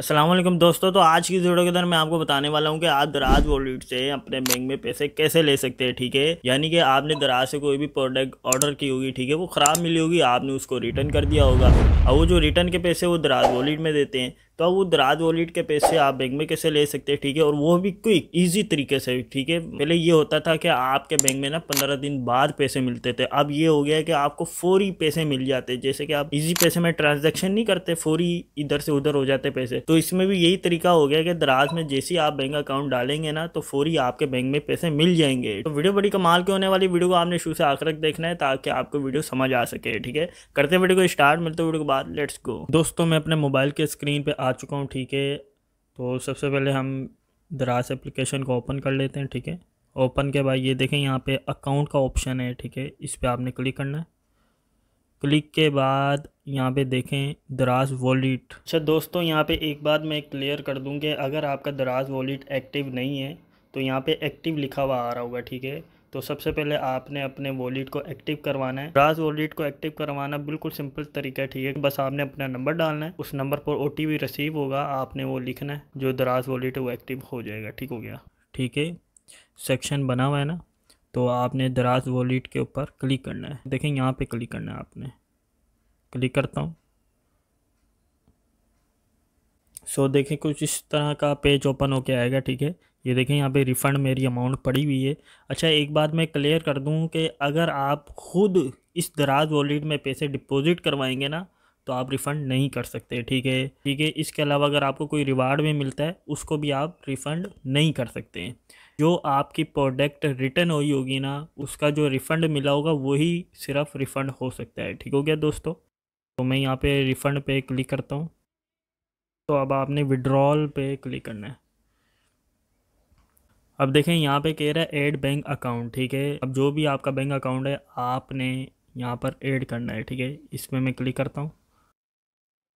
असलम दोस्तों तो आज की वीडियो के अंदर मैं आपको बताने वाला हूँ कि आप दराज वॉलेट से अपने बैंक में पैसे कैसे ले सकते हैं ठीक है यानी कि आपने दराज से कोई भी प्रोडक्ट ऑर्डर की होगी ठीक है वो ख़राब मिली होगी आपने उसको रिटर्न कर दिया होगा और वो जो रिटर्न के पैसे वो दराज वॉलेट में देते हैं तो वो दराज वॉलेट के पैसे आप बैंक में कैसे ले सकते हैं ठीक है और वो भी क्विक ईजी तरीके से ठीक है पहले ये होता था कि आपके बैंक में ना पंद्रह दिन बाद पैसे मिलते थे अब ये हो गया कि आपको फौरी पैसे मिल जाते जैसे कि आप इजी पैसे में ट्रांजेक्शन नहीं करते फौरी इधर से उधर हो जाते पैसे तो इसमें भी यही तरीका हो गया कि दराज में जैसे ही आप बैंक अकाउंट डालेंगे ना तो फौरी आपके बैंक में पैसे मिल जाएंगे तो वीडियो बड़ी कमाल की होने वाली वीडियो को आपने शुरू से आखिर तक देखना है ताकि आपको वीडियो समझ आ सके ठीक है करते वीडियो को स्टार्ट मिलते वीडियो के बाद लेट्स गो दोस्तों मैं अपने मोबाइल के स्क्रीन पर आ चुका हूँ ठीक है तो सबसे पहले हम दराज एप्लीकेशन को ओपन कर लेते हैं ठीक है ओपन के बाद ये देखें यहाँ पे अकाउंट का ऑप्शन है ठीक है इस पर आपने क्लिक करना है क्लिक के बाद यहाँ पे देखें दराज वॉलेट अच्छा दोस्तों यहाँ पे एक बात मैं क्लियर कर दूँ कि अगर आपका दराज वॉलेट एक्टिव नहीं है तो यहाँ पे एक्टिव लिखा हुआ आ रहा होगा ठीक है तो सबसे पहले आपने अपने वॉलेट को एक्टिव करवाना है राज वॉलेट को एक्टिव करवाना बिल्कुल सिंपल तरीका है ठीक है बस आपने अपना नंबर डालना है उस नंबर पर ओ रिसीव होगा आपने वो लिखना है जो दराज वॉलेट है वो एक्टिव हो जाएगा ठीक हो गया ठीक है सेक्शन बना हुआ है ना तो आपने दराज वॉलेट के ऊपर क्लिक करना है देखें यहाँ पर क्लिक करना है आपने क्लिक करता हूँ सो so, देखें कुछ इस तरह का पेज ओपन होके आएगा ठीक है ये देखें यहाँ पे रिफ़ंड मेरी अमाउंट पड़ी हुई है अच्छा एक बात मैं क्लियर कर दूँ कि अगर आप खुद इस दराज वॉलेट में पैसे डिपॉजिट करवाएंगे ना तो आप रिफ़ंड नहीं कर सकते ठीक है ठीक है इसके अलावा अगर आपको कोई रिवार्ड भी मिलता है उसको भी आप रिफ़ंड नहीं कर सकते हैं जो आपकी प्रोडक्ट रिटर्न हुई होगी ना उसका जो रिफ़ंड मिला होगा वही सिर्फ रिफ़ंड हो सकता है ठीक हो गया दोस्तों तो मैं यहाँ पे रिफ़ंड पे क्लिक करता हूँ तो अब आपने विड्रॉल पे क्लिक करना है अब देखें यहाँ पे कह रहा है ऐड बैंक अकाउंट ठीक है अब जो भी आपका बैंक अकाउंट है आपने यहाँ पर ऐड करना है ठीक है इसमें मैं क्लिक करता हूँ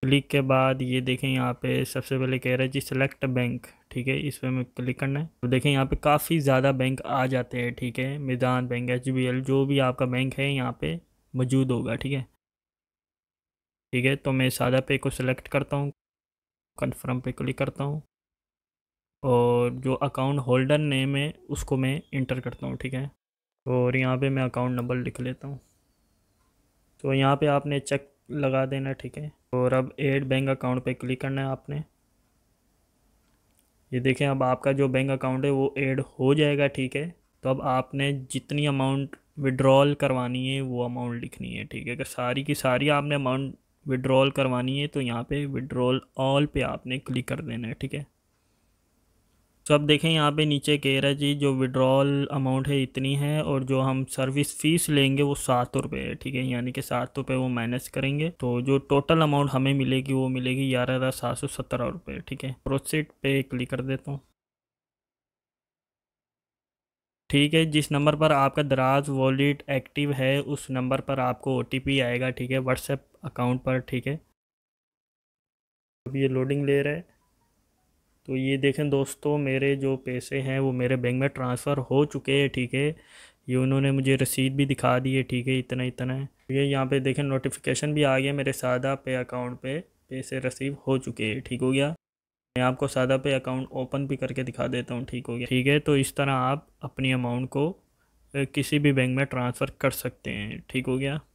क्लिक के बाद ये देखें यहाँ पे सबसे पहले कह रहा है जी सेलेक्ट बैंक ठीक है इस पर मैं क्लिक करना है तो देखें यहाँ पे काफ़ी ज़्यादा बैंक आ जाते हैं ठीक है मैदान बैंक एच जो भी आपका बैंक है यहाँ पे मौजूद होगा ठीक है ठीक है तो मैं सादा पे को सिलेक्ट करता हूँ कन्फर्म पे क्लिक करता हूँ और जो अकाउंट होल्डर नेम है उसको मैं इंटर करता हूँ ठीक है और यहाँ पे मैं अकाउंट नंबर लिख लेता हूँ तो यहाँ पे आपने चेक लगा देना ठीक है और अब एड बैंक अकाउंट पे क्लिक करना है आपने ये देखें अब आपका जो बैंक अकाउंट है वो ऐड हो जाएगा ठीक है तो अब आपने जितनी अमाउंट विड्रॉल करवानी है वो अमाउंट लिखनी है ठीक है अगर सारी की सारी आपने अमाउंट विड्रॉल करवानी है तो यहाँ पे विड्रॉल ऑल पे आपने क्लिक कर देना है ठीक है तो अब देखें यहाँ पे नीचे कह रहा है जी जो विड्रॉल अमाउंट है इतनी है और जो हम सर्विस फ़ीस लेंगे वो सात रुपये है ठीक है यानी कि सात रुपये वो माइनस करेंगे तो जो टोटल अमाउंट हमें मिलेगी वो मिलेगी ग्यारह हज़ार सात सौ सत्रह रुपये ठीक है प्रोसीड पे क्लिक कर देता हूँ ठीक है जिस नंबर पर आपका दराज वॉलेट एक्टिव है उस नंबर पर आपको ओ आएगा ठीक है व्हाट्सएप अकाउंट पर ठीक है अब ये लोडिंग ले रहा है तो ये देखें दोस्तों मेरे जो पैसे हैं वो मेरे बैंक में ट्रांसफ़र हो चुके हैं ठीक है ये उन्होंने मुझे रसीद भी दिखा दी है ठीक है इतना इतना है ये यहाँ पे देखें नोटिफिकेशन भी आ गया मेरे सादा पे अकाउंट पे पैसे रसीव हो चुके हैं ठीक हो गया मैं आपको सादा पे अकाउंट ओपन भी करके दिखा देता हूँ ठीक हो गया ठीक है तो इस तरह आप अपनी अमाउंट को किसी भी बैंक में ट्रांसफ़र कर सकते हैं ठीक हो गया